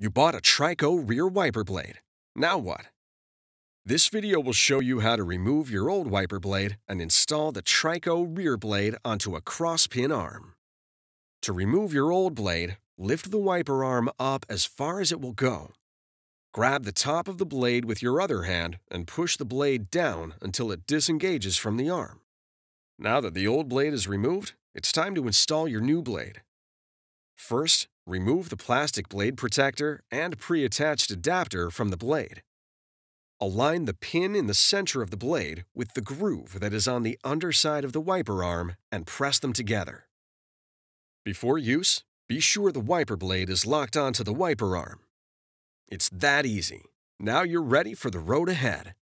You bought a Trico rear wiper blade. Now what? This video will show you how to remove your old wiper blade and install the Trico rear blade onto a crosspin arm. To remove your old blade, lift the wiper arm up as far as it will go. Grab the top of the blade with your other hand and push the blade down until it disengages from the arm. Now that the old blade is removed, it's time to install your new blade. First, Remove the plastic blade protector and pre-attached adapter from the blade. Align the pin in the center of the blade with the groove that is on the underside of the wiper arm and press them together. Before use, be sure the wiper blade is locked onto the wiper arm. It's that easy. Now you're ready for the road ahead.